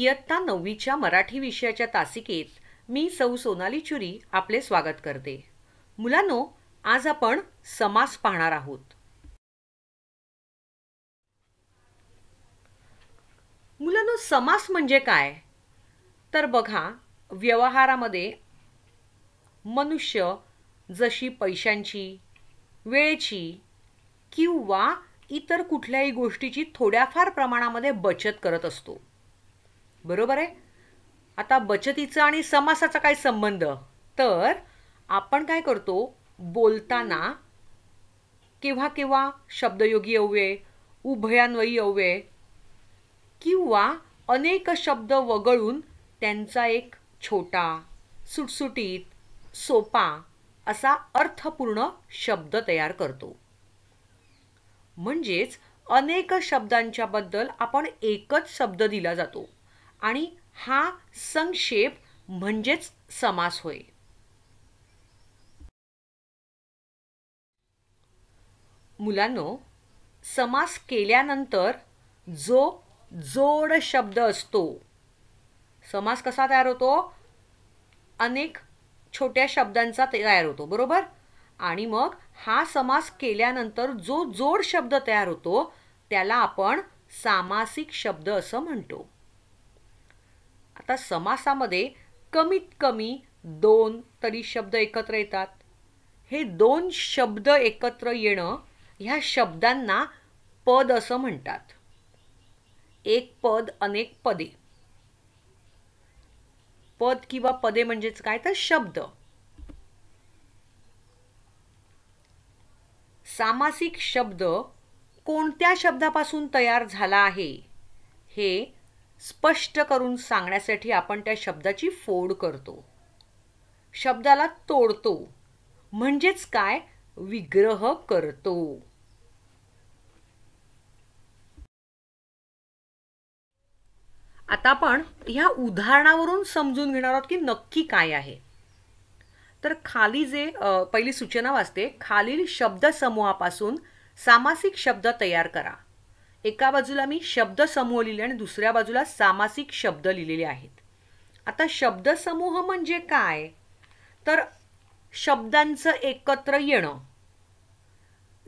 इयत्ता नववीच्या मराठी विषयाच्या तासिकेत मी सौ सोनाली चुरी आपले स्वागत करते मुलांनो आज आपण समास पाहणार आहोत मुलांनो समास म्हणजे काय तर बघा व्यवहारामध्ये मनुष्य जशी पैशांची वेळेची किंवा इतर कुठल्याही गोष्टीची थोड्याफार प्रमाणामध्ये बचत करत असतो बरोबर आहे आता बचतीचा आणि समासाचा काय संबंध तर आपण काय करतो बोलताना केव्हा केव्हा शब्दयोगी अव्यय उभयान्वयी अव्यय किंवा अनेक शब्द वगळून त्यांचा एक छोटा सुटसुटीत सोपा असा अर्थपूर्ण शब्द तयार करतो म्हणजेच अनेक शब्दांच्याबद्दल आपण एकच शब्द दिला जातो आणि हा संक्षेप म्हणजेच समास होय मुलांनो समास केल्यानंतर जो जोड शब्द असतो समास कसा तयार होतो अनेक छोट्या शब्दांचा तयार होतो बरोबर आणि मग हा समास केल्यानंतर जो जोड शब्द तयार होतो त्याला आपण सामासिक शब्द असं म्हणतो आता समासामध्ये कमीत कमी दोन तरी शब्द एकत्र येतात हे दोन शब्द एकत्र येणं ह्या शब्दांना पद असं म्हणतात एक पद अनेक पदे पद किंवा पदे म्हणजेच काय तर शब्द सामासिक शब्द कोणत्या शब्दापासून तयार झाला आहे हे स्पष्ट करून सांगण्यासाठी आपण त्या शब्दाची फोड करतो शब्दाला तोडतो म्हणजेच काय विग्रह करतो आता आपण ह्या उदाहरणावरून समजून घेणार आहोत की नक्की काय आहे तर खाली जे पहिली सूचना वाचते खालील शब्दसमूहापासून सामासिक शब्द तयार करा एका बाजूला मी समूह लिहिले आणि दुसऱ्या बाजूला सामासिक शब्द लिहिलेले आहेत आता शब्दसमूह म्हणजे काय तर शब्दांचं एकत्र येणं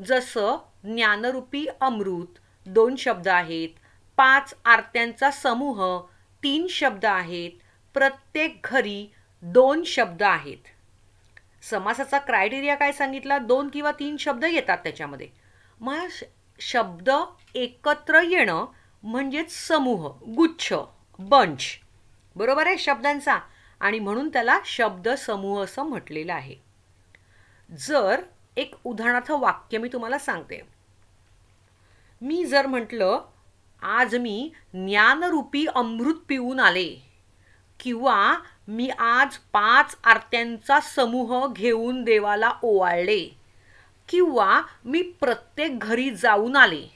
जसं ज्ञानरूपी अमृत दोन शब्द आहेत पाच आरत्यांचा समूह तीन शब्द आहेत प्रत्येक घरी दोन शब्द आहेत समासाचा क्रायटेरिया काय सांगितला दोन किंवा तीन शब्द येतात त्याच्यामध्ये मग शब्द एकत्र येणं म्हणजेच समूह गुच्छ बंच बरोबर आहे शब्दांचा आणि म्हणून त्याला शब्द समूह असं म्हटलेलं आहे जर एक उदाहरणार्थ वाक्य मी तुम्हाला सांगते मी जर म्हटलं आज मी ज्ञानरूपी अमृत पिऊन आले किंवा मी आज पाच आरत्यांचा समूह घेऊन देवाला ओवाळले किंवा मी प्रत्येक घरी जाऊन आले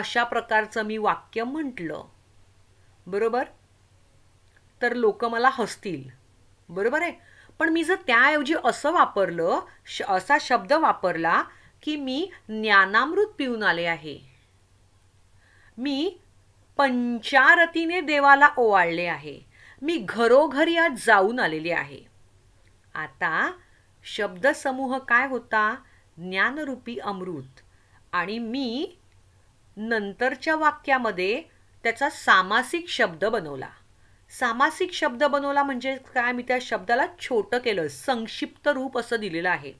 अशा प्रकारचं मी वाक्य म्हटलं बरोबर तर लोक मला हसतील बरोबर आहे पण मी जर त्याऐवजी असं वापरलं श असा शब्द वापरला की मी ज्ञानामृत पिऊन आले आहे मी पंचारतीने देवाला ओवाळले आहे मी घरोघरी आज जाऊन आलेले आहे आता शब्दसमूह काय होता ज्ञानरूपी अमृत आणि मी नंतरच्या वाक्यामध्ये त्याचा सामासिक शब्द बनवला सामासिक शब्द बनवला म्हणजे काय मी त्या शब्दाला छोटं केलं संक्षिप्त रूप असं दिलेलं आहे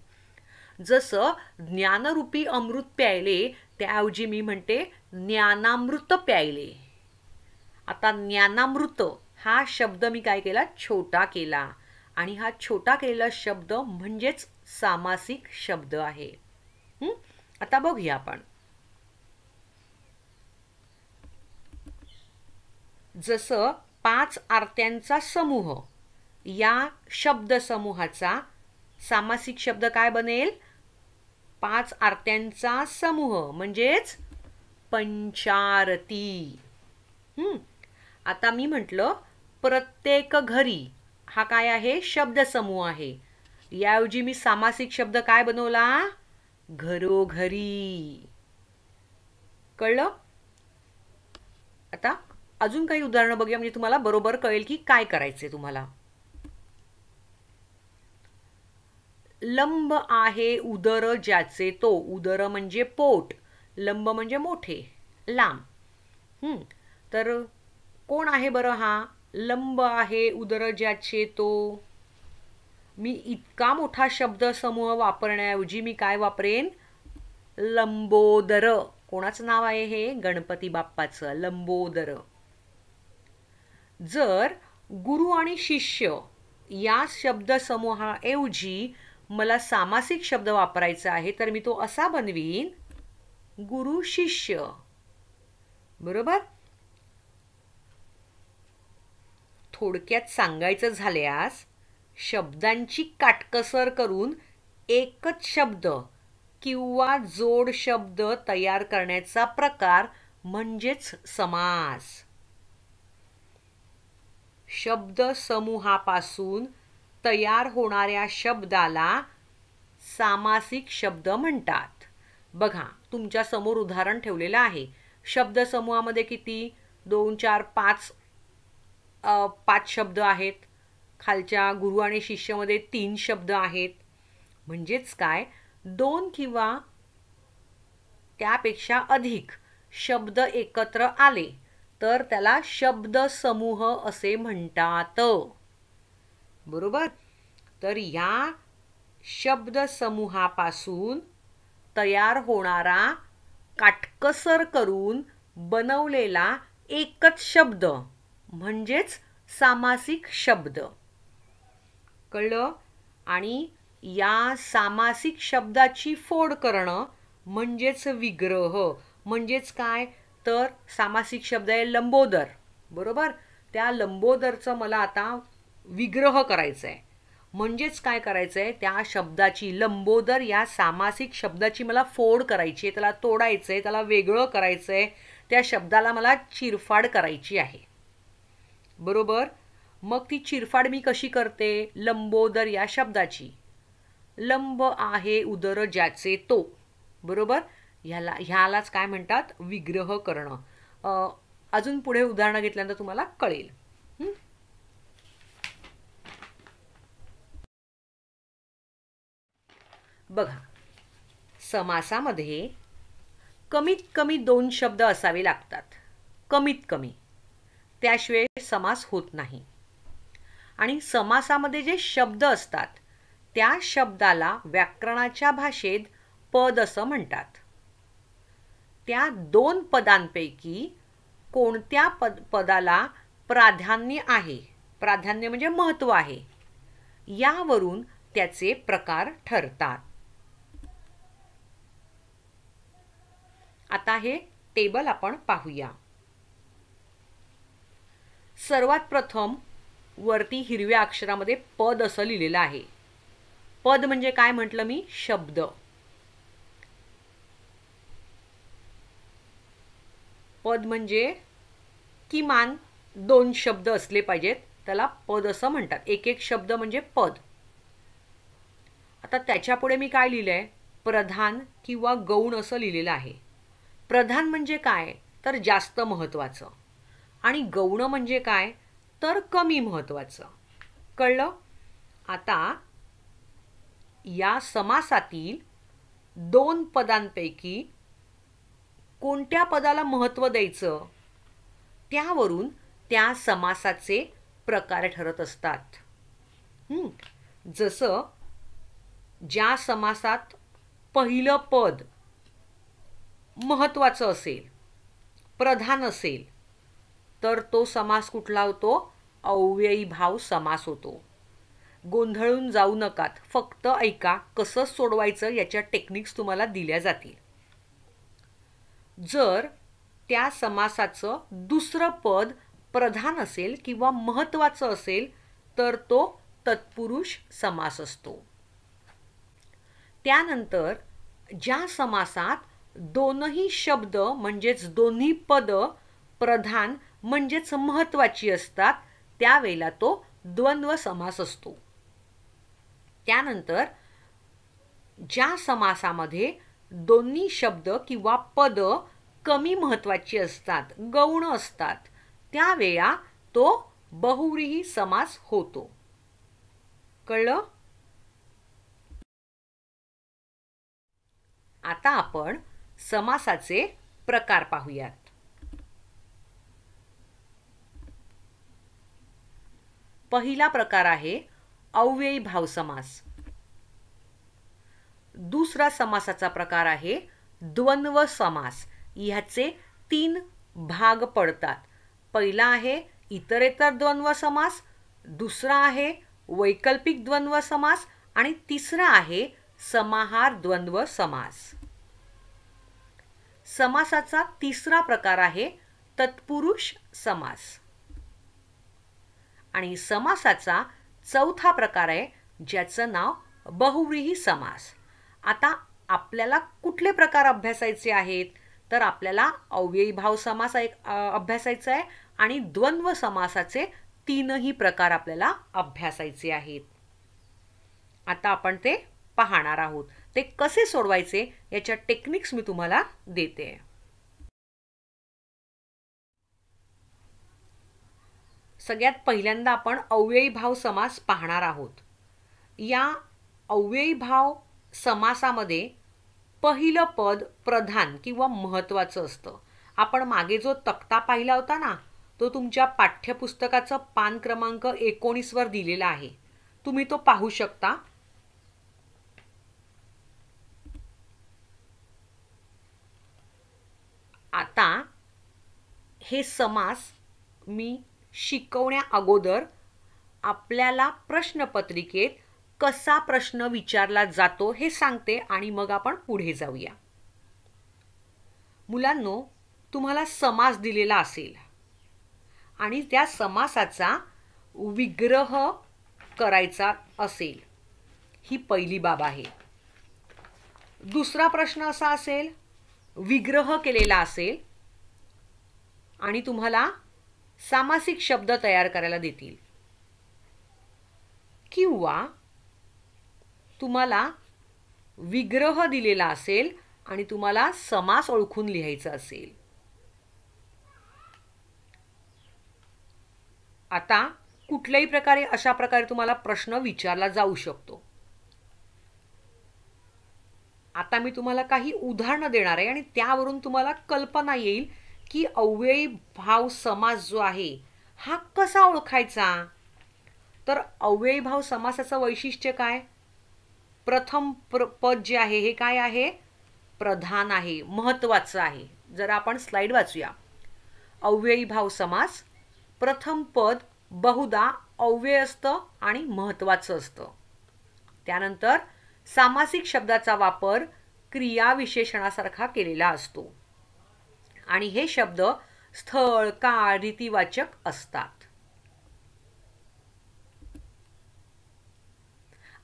जसं ज्ञानरूपी अमृत प्यायले त्याऐवजी मी म्हणते ज्ञानामृत प्यायले आता ज्ञानामृत हा शब्द मी काय केला छोटा केला आणि हा छोटा केलेला शब्द म्हणजेच सामासिक शब्द आहे आता बघूया आपण जसं पाच आरत्यांचा समूह या शब्दसमूहाचा सामासिक शब्द काय बनेल पाच आरत्यांचा समूह म्हणजेच पंचारती आता मी म्हटलं प्रत्येक घरी हा काय आहे शब्दसमूह आहे याऐवजी मी सामासिक शब्द काय बनवला घरोघरी कळलं आता अजून काही उदाहरणं बघूया म्हणजे तुम्हाला बरोबर कळेल की काय करायचे तुम्हाला लंब आहे उदर ज्याचे तो उदर म्हणजे पोट लंब म्हणजे मोठे लांब तर कोण आहे बरं हा लंब आहे उदर ज्याचे तो मी इतका मोठा शब्द समूह वापरण्याऐवजी मी काय वापरेन लंबोदर कोणाचं नाव आहे हे गणपती बाप्पाचं लंबोदर जर गुरु आणि शिष्य या शब्दसमूहाऐवजी मला सामासिक शब्द वापरायचा आहे तर मी तो असा बनवीन गुरु शिष्य बरोबर थोडक्यात सांगायचं झाल्यास शब्दांची काटकसर करून एकच शब्द किंवा जोड शब्द तयार करण्याचा प्रकार म्हणजेच समास शब्दसमूहापासून तयार होणाऱ्या शब्दाला सामासिक शब्द म्हणतात बघा तुमच्यासमोर उदाहरण ठेवलेलं आहे शब्दसमूहामध्ये किती दोन चार पाच पाच शब्द आहेत खालच्या गुरु आणि शिष्यमध्ये तीन शब्द आहेत म्हणजेच काय दोन किंवा त्यापेक्षा अधिक शब्द एकत्र आले तर त्याला शब्दसमूह असे म्हणतात बरोबर तर या शब्द शब्दसमूहापासून तयार होणारा काटकसर करून बनवलेला एकच शब्द म्हणजेच सामासिक शब्द कळलं आणि या सामासिक शब्दाची फोड करणं म्हणजेच विग्रह म्हणजेच काय तर सामासिक शब्द आहे लंबोदर बरोबर त्या लंबोदरचं मला आता विग्रह करायचं आहे म्हणजेच काय करायचं आहे त्या शब्दाची लंबोदर या सामासिक शब्दाची मला फोड करायची आहे त्याला तोडायचं आहे त्याला वेगळं करायचं आहे त्या शब्दाला मला चिरफाड करायची आहे बरोबर मग ती चिरफाड मी कशी करते लंबोदर या शब्दाची लंब आहे उदर ज्याचे तो बरोबर ह्याला ह्यालाच काय म्हणतात विग्रह करणं अजून पुढे उदाहरणं घेतल्यानंतर तुम्हाला कळेल बघा समासामध्ये कमीत कमी दोन शब्द असावे लागतात कमीत कमी त्याशिवाय समास होत नाही आणि समासामध्ये जे शब्द असतात त्या शब्दाला व्याकरणाच्या भाषेत पद असं म्हणतात त्या दोन पदांपैकी कोणत्या पद पदाला प्राधान्य आहे प्राधान्य म्हणजे महत्त्व आहे यावरून त्याचे प्रकार ठरतात आता हे टेबल आपण पाहूया सर्वात प्रथम वरती हिरव्या अक्षरामध्ये पद असं लिहिलेलं आहे पद म्हणजे काय म्हटलं मी शब्द पद म्हणजे किमान दोन शब्द असले पाहिजेत त्याला पद असं म्हणतात एक एक शब्द म्हणजे पद आता त्याच्यापुढे मी काय लिहिलं आहे प्रधान किंवा गौण असं लिहिलेलं आहे प्रधान म्हणजे काय तर जास्त महत्त्वाचं आणि गौण म्हणजे काय तर कमी महत्त्वाचं कळलं आता या समासातील दोन पदांपैकी कोणत्या पदाला महत्त्व द्यायचं त्यावरून त्या समासाचे प्रकार ठरत असतात जसं ज्या समासात पहिलं पद महत्त्वाचं असेल प्रधान असेल तर तो समास कुठला होतो अव्ययी भाव समास होतो गोंधळून जाऊ नकात फक्त ऐका कसं सोडवायचं याच्या टेक्निक्स तुम्हाला दिल्या जातील जर त्या समासाचं दुसरं पद प्रधान असेल किंवा महत्वाचं असेल तर तो तत्पुरुष समास असतो त्यानंतर ज्या समासात दोनही शब्द म्हणजेच दोन्ही पद प्रधान म्हणजेच महत्वाची असतात त्यावेळेला तो द्वंद्व समास असतो त्यानंतर ज्या समासामध्ये दोन्ही शब्द किंवा पद कमी महत्वाची असतात गौण असतात त्यावेळा तो बहुव्रीही समास होतो कळलं आता आपण समासाचे प्रकार पाहूयात पहिला प्रकार आहे अव्ययी भाव समास दुसरा समासाचा प्रकार आहे द्वंद्व समास ह्याचे तीन भाग पडतात पहिला आहे इतरेतर द्वंद्व समास दुसरा आहे वैकल्पिक द्वंद्व समास आणि तिसरा आहे समाहार द्वंद्व समास समासाचा तिसरा प्रकार आहे तत्पुरुष समास आणि समासाचा चौथा प्रकार आहे ज्याचं नाव बहुव्रीही समास आता आपल्याला कुठले प्रकार अभ्यासायचे आहेत तर आपल्याला अव्ययी भाव समास एक अभ्यासायचा आहे आणि द्वंद्व समासाचे तीनही प्रकार आपल्याला अभ्यासायचे आहेत आता आपण ते पाहणार आहोत ते कसे सोडवायचे याच्या टेक्निक्स मी तुम्हाला देते सगळ्यात पहिल्यांदा आपण अव्ययी भाव समास पाहणार आहोत या अव्ययी भाव समासामध्ये पहिलं पद प्रधान किंवा महत्त्वाचं असतं आपण मागे जो तक्ता पाहिला होता ना तो तुमच्या पाठ्यपुस्तकाचं पान क्रमांक एकोणीसवर दिलेला आहे तुम्ही तो पाहू शकता आता हे समास मी शिकवण्या अगोदर आपल्याला प्रश्नपत्रिकेत कसा प्रश्न विचारला जातो हे सांगते आणि मग आपण पुढे जाऊया मुलांनो तुम्हाला समास दिलेला असेल आणि त्या समासाचा विग्रह करायचा असेल ही पहिली बाब आहे दुसरा प्रश्न असा असेल विग्रह केलेला असेल आणि तुम्हाला सामासिक शब्द तयार करायला देतील किंवा तुम्हाला विग्रह दिलेला असेल आणि तुम्हाला समास ओळखून लिहायचा असेल आता कुठल्याही प्रकारे अशा प्रकारे तुम्हाला प्रश्न विचारला जाऊ शकतो आता मी तुम्हाला काही उदाहरणं देणार आहे आणि त्यावरून तुम्हाला कल्पना येईल की अव्ययी भाव समास जो आहे हा कसा ओळखायचा तर अव्ययीभाव समासाचं वैशिष्ट्य काय प्रथम प्र पद जे आहे हे काय आहे प्रधान आहे महत्त्वाचं आहे जर आपण स्लाईड वाचूया अव्ययी भाव समास प्रथम पद बहुदा अव्यय असतं आणि महत्त्वाचं असतं त्यानंतर सामासिक शब्दाचा वापर क्रियाविशेषणासारखा केलेला असतो आणि हे शब्द स्थळ काळ रीतिवाचक असतात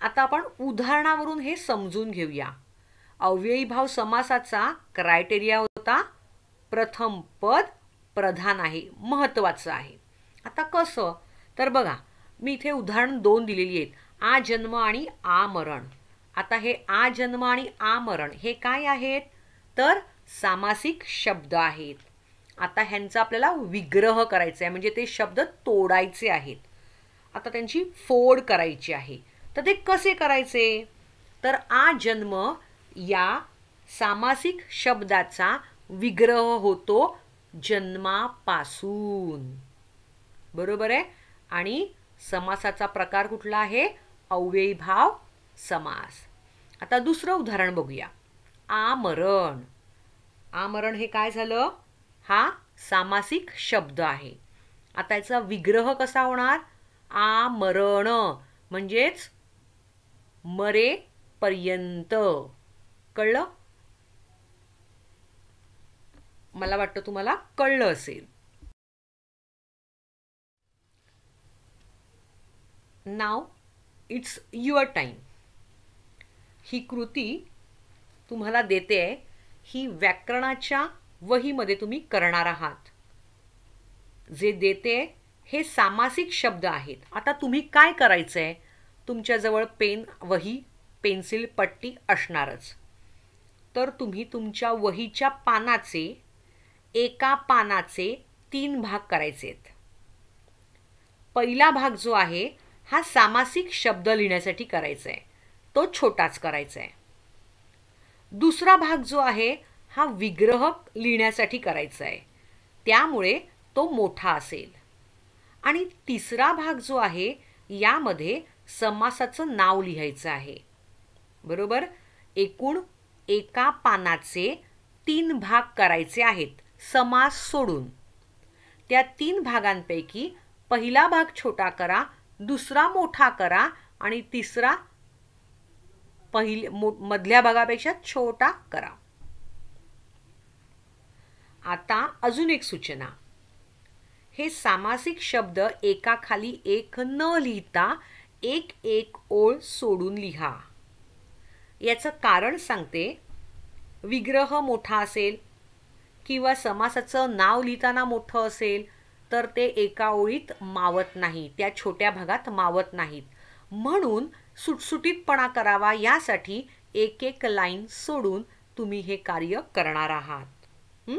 आता आपण उदाहरणावरून हे समजून घेऊया अव्ययी भाव समासाचा क्रायटेरिया होता प्रथम पद प्रधान आहे महत्त्वाचं आहे आता कसं तर बघा मी इथे उदाहरण दोन दिलेली आहेत आ जन्म आणि आ मरण आता हे आ जन्म आणि आ मरण हे काय आहेत तर सामासिक शब्द आहेत आता ह्यांचा आपल्याला विग्रह करायचा आहे म्हणजे ते शब्द तोडायचे आहेत आता त्यांची फोड करायची आहे तर ते कसे करायचे तर आ जन्म या सामासिक शब्दाचा विग्रह होतो जन्मापासून बरोबर आहे आणि समासाचा प्रकार कुठला आहे अव्ययीभाव समास आता दुसरं उदाहरण बघूया आमरण आमरण हे काय झालं हा सामासिक शब्द आहे आता याचा विग्रह कसा होणार आमरण म्हणजेच मरे पर्यंत कळलं मला वाटतं तुम्हाला कळलं असेल नाव इट्स युअर टाईम ही कृती तुम्हाला देते आहे ही व्याकरणाच्या वहीमध्ये तुम्ही करणार आहात जे देते हे सामासिक शब्द आहेत आता तुम्ही काय करायचं तुमच्याजवळ पेन वही पेन्सिल पट्टी असणारच तर तुम्ही तुमच्या वहीच्या पानाचे एका पानाचे तीन भाग करायचे आहेत पहिला भाग जो आहे हा सामासिक शब्द लिहिण्यासाठी करायचा आहे तो छोटाच करायचा आहे दुसरा भाग जो आहे हा विग्रह लिहिण्यासाठी करायचा आहे त्यामुळे तो मोठा असेल आणि तिसरा भाग जो आहे यामध्ये समासाचं नाव लिहायचं आहे बरोबर एकूण एका पानाचे तीन भाग करायचे आहेत समास सोडून त्या तीन भागांपैकी पहिला भाग छोटा करा दुसरा मोठा करा आणि तिसरा पहिल मधल्या भागापेक्षा छोटा करा आता अजून एक सूचना हे सामासिक शब्द एकाखाली एक न लिहिता एक एक ओळ सोडून लिहा याचं कारण सांगते विग्रह मोठा असेल किंवा समासाचं नाव लिहिताना मोठं असेल तर ते एका ओळीत मावत नाही त्या छोट्या भागात मावत नाहीत म्हणून सुटसुटीतपणा करावा यासाठी एक एक लाईन सोडून तुम्ही हे कार्य करणार आहात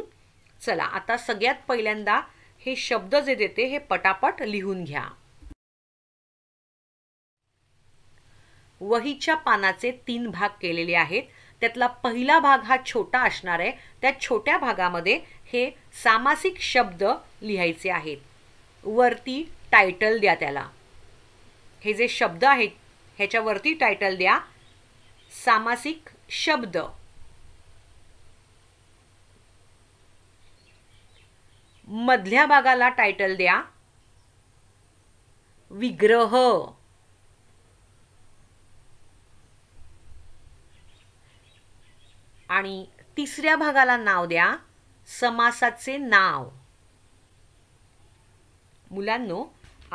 चला आता सगळ्यात पहिल्यांदा हे शब्द जे देते हे पटापट लिहून घ्या वहीच्या पानाचे तीन भाग केलेले आहेत त्यातला पहिला भाग हा छोटा असणार आहे त्या छोट्या भागामध्ये हे सामासिक शब्द लिहायचे आहेत वरती टायटल द्या त्याला हे जे शब्द आहेत ह्याच्यावरती टायटल द्या सामासिक शब्द मधल्या भागाला टायटल द्या विग्रह आणि तिसऱ्या भागाला नाव द्या समासाचे नाव मुलांनो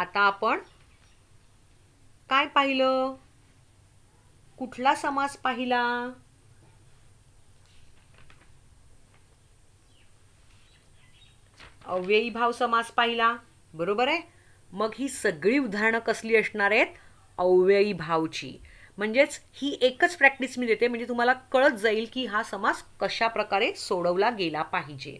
आता आपण काय पाहिलं कुठला समास पाहिला अव्ययी भाव समास पाहिला बरोबर आहे मग ही सगळी उदाहरणं कसली असणार आहेत अव्ययी भावची म्हणजेच ही एकच प्रॅक्टिस मी देते म्हणजे तुम्हाला कळत जाईल की हा समास कशा प्रकारे सोडवला गेला पाहिजे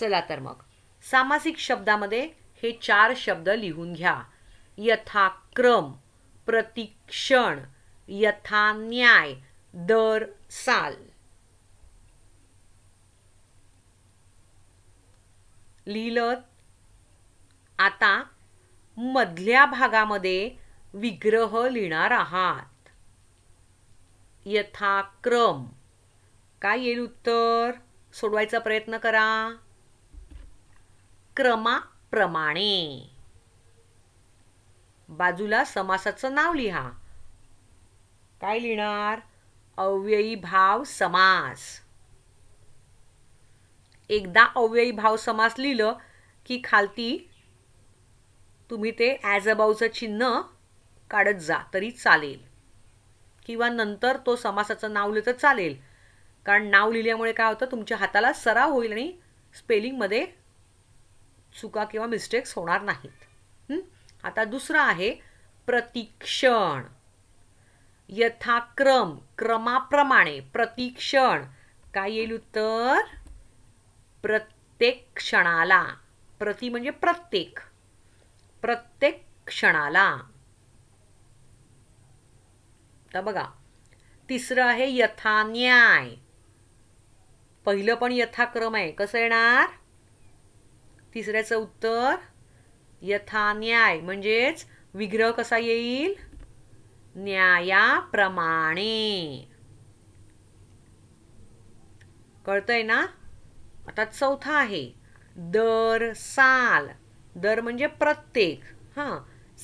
चला तर मग सामासिक शब्दामध्ये हे चार शब्द लिहून घ्या यथाक्रम प्रतिक्षण यथान्याय दर साल लिहिलं आता मधल्या भागामध्ये विग्रह लिहिणार आहात यथाक्रम काय येईल उत्तर सोडवायचा प्रयत्न करा क्रमाप्रमाणे बाजूला समासाचं नाव लिहा काय लिहिणार अव्ययी भाव समास एकदा अव्ययी भाव समास लिहिलं की खालती तुम्ही ते ॲज अबाऊचं चिन्ह काढत जा तरी चालेल किंवा नंतर तो समासाचं नाव लिहिलं तर चालेल कारण नाव लिहिल्यामुळे काय होतं तुमच्या हाताला सराव होईल आणि स्पेलिंगमध्ये चुका किंवा मिस्टेक्स होणार नाहीत आता दुसरं आहे प्रतीक्षण यथाक्रम क्रमाप्रमाणे प्रतीक्षण काय येईल उत्तर प्रत्येक क्षणाला प्रति म्हणजे प्रत्येक प्रत्येक क्षणाला आता बघा तिसरं आहे यथान्याय पहिलं पण यथाक्रम आहे कसं येणार तिसऱ्याचं उत्तर यथान्याय म्हणजेच विग्रह कसा येईल न्यायाप्रमाणे कळतंय ना आता चौथा आहे दर साल दर म्हणजे प्रत्येक हां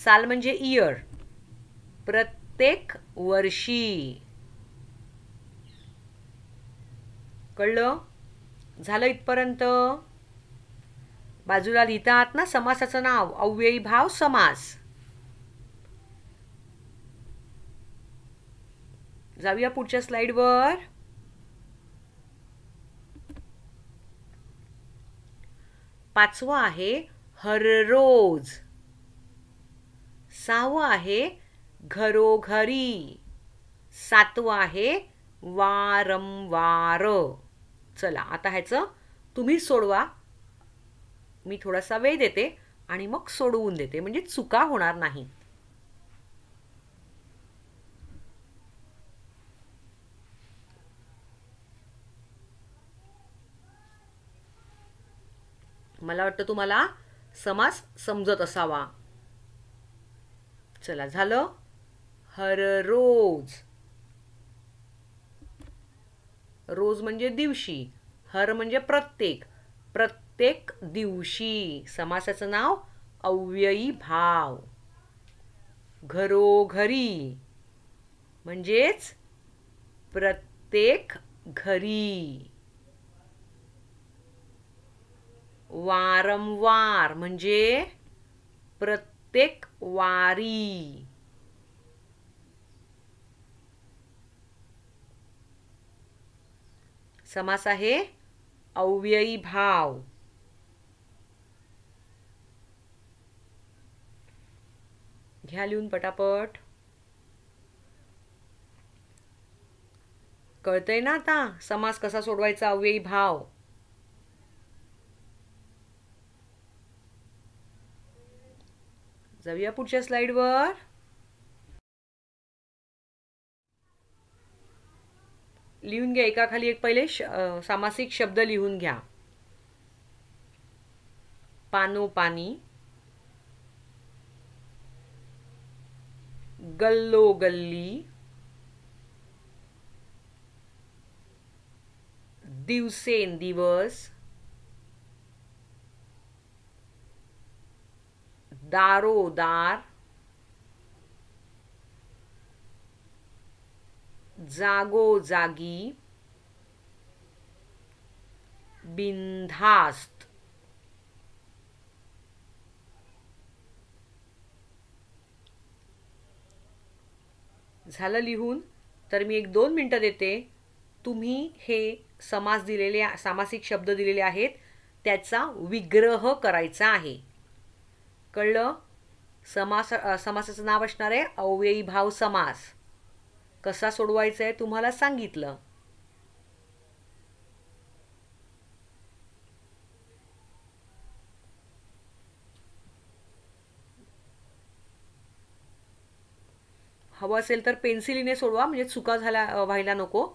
साल म्हणजे इयर प्रत्येक प्रत्येक वर्षी कळलं झालं इथपर्यंत बाजूला लिहितात ना समासाचं नाव अव्ययी भाव समास जाऊया पुढच्या स्लाइडवर पाचवं आहे हररोज सहावं आहे घरोघरी सातवं आहे वारंवार चला आता ह्याचं तुम्ही सोडवा मी थोडासा वेळ देते आणि मग सोडवून देते म्हणजे चुका होणार नाही मला वाटतं तुम्हाला समास समजत असावा चला झालं हर रोज रोज म्हणजे दिवशी हर म्हणजे प्रत्येक प्रत्येक दिवशी समासाचं नाव अव्ययी भाव घरोघरी म्हणजेच प्रत्येक घरी वारंवार म्हणजे प्रत्येक वारी समास आहे अव्ययी भाव घ्या लिहून पटापट कळतंय ना आता समास कसा सोडवायचा अव्ययी भाव जाऊया पुढच्या स्लाइडवर घया एक खाली एक पहले सामासिक शब्द लिहून घया पानो पानी गल्लो गल्ली दिवसेन दिवस दारो दार जागो जागी, बिंधास्त झालं लिहून तर मी एक दोन मिनटं देते तुम्ही हे समास दिलेले सामासिक शब्द दिलेले आहेत त्याचा विग्रह करायचा आहे कळलं समास समासाचं नाव असणार आहे अव्ययीभाव समास कसा सोडवायचा आहे तुम्हाला सांगितलं हवं असेल तर पेन्सिलीने सोडवा म्हणजे चुका झाला व्हायला नको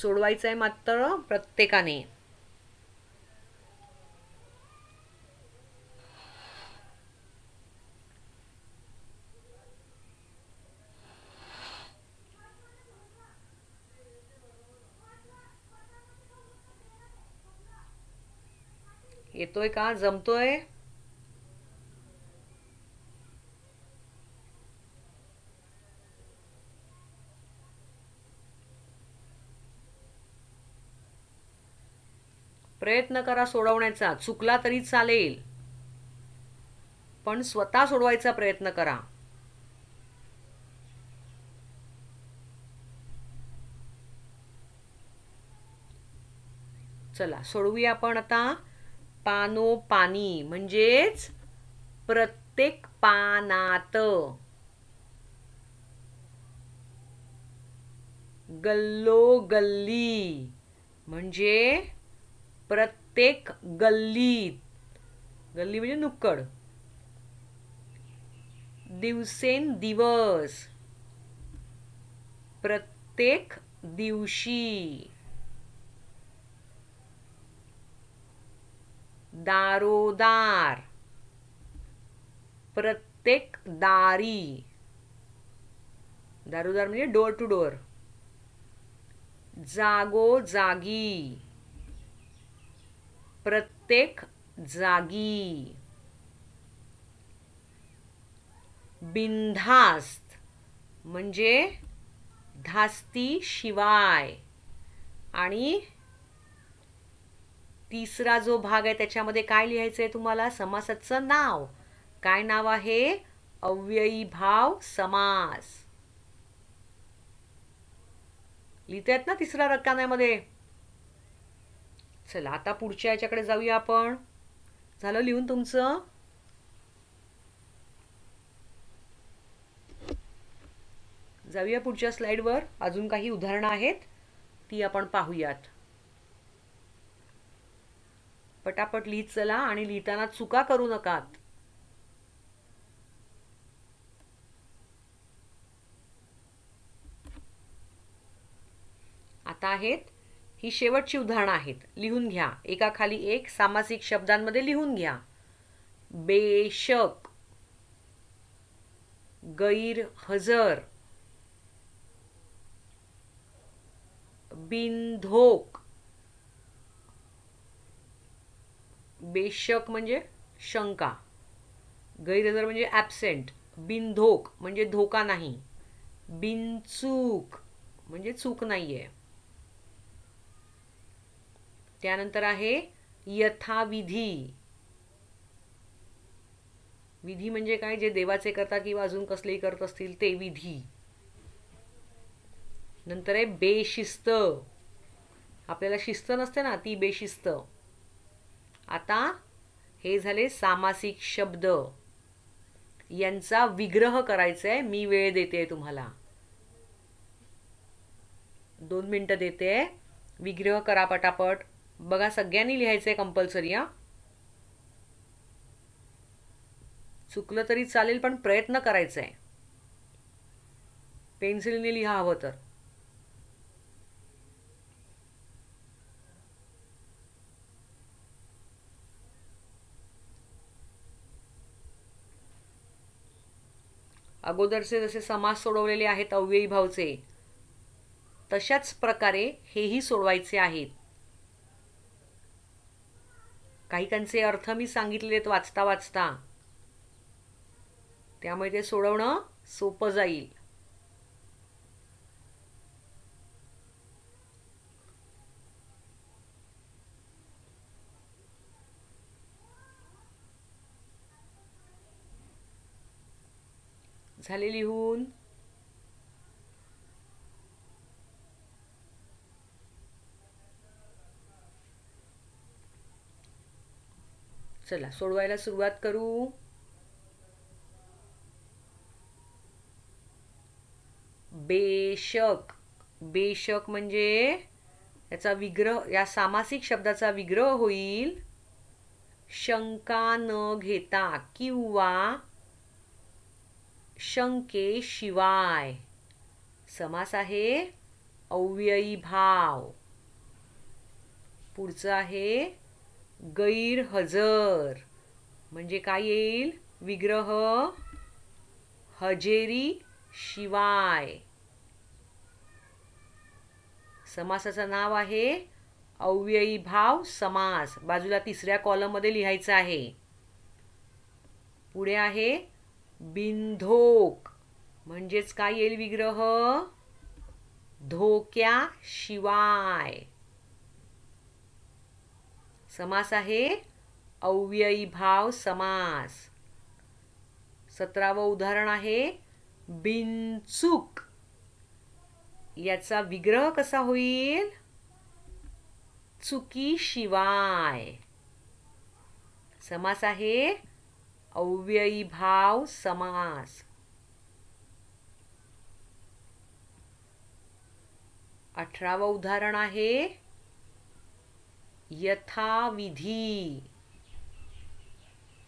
सोडवायचं आहे मात्र प्रत्येकाने येतोय का जमतोय प्रयत्न करा सोडवण्याचा चुकला तरी चालेल पण स्वतः सोडवायचा प्रयत्न करा चला सोडवूया आपण आता पानोपानी म्हणजेच प्रत्येक पानात गल्ली म्हणजे प्रत्येक गल्लीत गल्ली म्हणजे नुक्कड दिवस प्रत्येक दिवशी दारोदार प्रत्येक दारी दारोदार म्हणजे डोर टू डोर जागो जागी प्रत्येक जागी बिनधास्त म्हणजे धास्ती शिवाय आणि तिसरा जो भाग आहे त्याच्यामध्ये काय लिहायचं आहे तुम्हाला समासाचं नाव काय नाव आहे अव्ययी भाव समास लिहितायत ना तिसऱ्या रकान्यामध्ये चला आता पुढच्या याच्याकडे जाऊया आपण झालं लिहून तुमचं जाऊया पुढच्या स्लाइडवर अजून काही उदाहरणं आहेत ती आपण पाहूयात पटापट लिहित चला आणि लिहिताना चुका करू नकात आता आहेत ही शेवटची उदाहरणं आहेत लिहून घ्या एका खाली एक सामासिक शब्दांमध्ये लिहून घ्या बेशक गैर हजर, बिनधोक बेशक म्हणजे शंका गैरहजर म्हणजे ॲबसेंट बिनधोक म्हणजे धोका नाही बिनचूक म्हणजे चूक नाही आहे त्यानंतर आहे यथाविधी विधी म्हणजे काय जे देवाचे करता किंवा अजून कसलेही करत असतील ते विधी नंतर आहे बेशिस्त आपल्याला शिस्त नसते ना ती बेशिस्त आता हे झाले सामासिक शब्द यांचा विग्रह करायचा आहे मी वेळ देते तुम्हाला दोन मिनटं देते विग्रह करा पटापट बघा सगळ्यांनी लिहायचं आहे कंपल्सरी हा चुकलं तरी चालेल पण प्रयत्न करायचा आहे पेन्सिलने लिहा हवं तर अगोदरचे जसे समाज सोडवलेले आहेत अव्ययी भावचे तशाच प्रकारे हेही सोडवायचे आहेत त्यांचे अर्थ मी सांगितलेत वाचता वाचता त्यामुळे ते सोडवणं सोपं जाईल झाले लिहून चला सोडवायला सुरुवात करू बेशक बेशक म्हणजे याचा विग्रह या सामासिक शब्दाचा विग्रह होईल शंका न घेता किंवा शंके शिवाय समास आहे अव्ययी भाव पुढचं आहे गैरहजर म्हणजे काय येईल विग्रह हजेरी शिवाय समासाचं नाव आहे अव्ययी भाव समास बाजूला तिसऱ्या कॉलममध्ये लिहायचं आहे पुढे आहे बिंधोक म्हणजेच काय येईल विग्रह धोक्या शिवाय समास आहे अव्ययी भाव समास सतरावं उदाहरण आहे बिनचूक याचा विग्रह कसा होईल चुकी शिवाय समास आहे भाव समास अठरावं उदाहरण आहे यथाविधी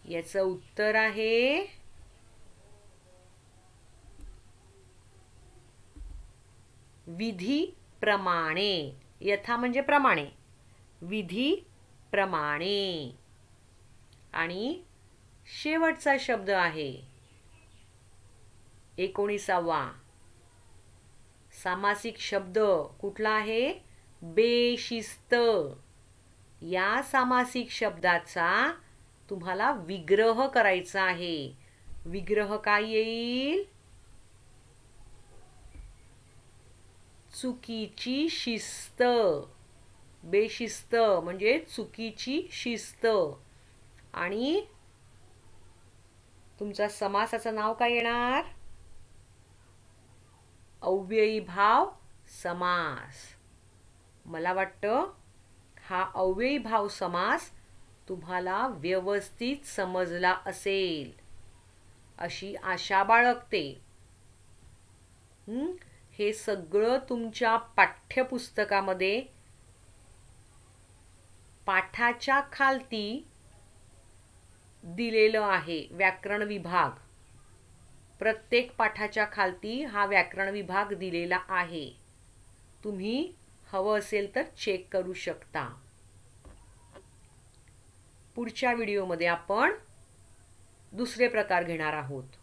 याचं उत्तर आहे विधी प्रमाणे यथा म्हणजे प्रमाणे विधी प्रमाणे आणि शेवटचा शब्द आहे एकोणीसावा सामासिक शब्द कुठला आहे बेशिस्त या सामासिक शब्दाचा तुम्हाला विग्रह करायचा आहे विग्रह काय येईल चुकीची शिस्त बेशिस्त म्हणजे चुकीची शिस्त आणि तुमचा समासाचं नाव काय येणार अव्ययी भाव समास मला वाटतं हा अव्ययी भाव समास तुम्हाला व्यवस्थित समजला असेल अशी आशा बाळगते हे सगळं तुमच्या पाठ्यपुस्तकामध्ये पाठाच्या खालती दिलेलं आहे व्याकरण विभाग प्रत्येक पाठाच्या खालती हा व्याकरण विभाग दिलेला आहे तुम्ही हवं असेल तर चेक करू शकता पुढच्या व्हिडिओमध्ये आपण दुसरे प्रकार घेणार आहोत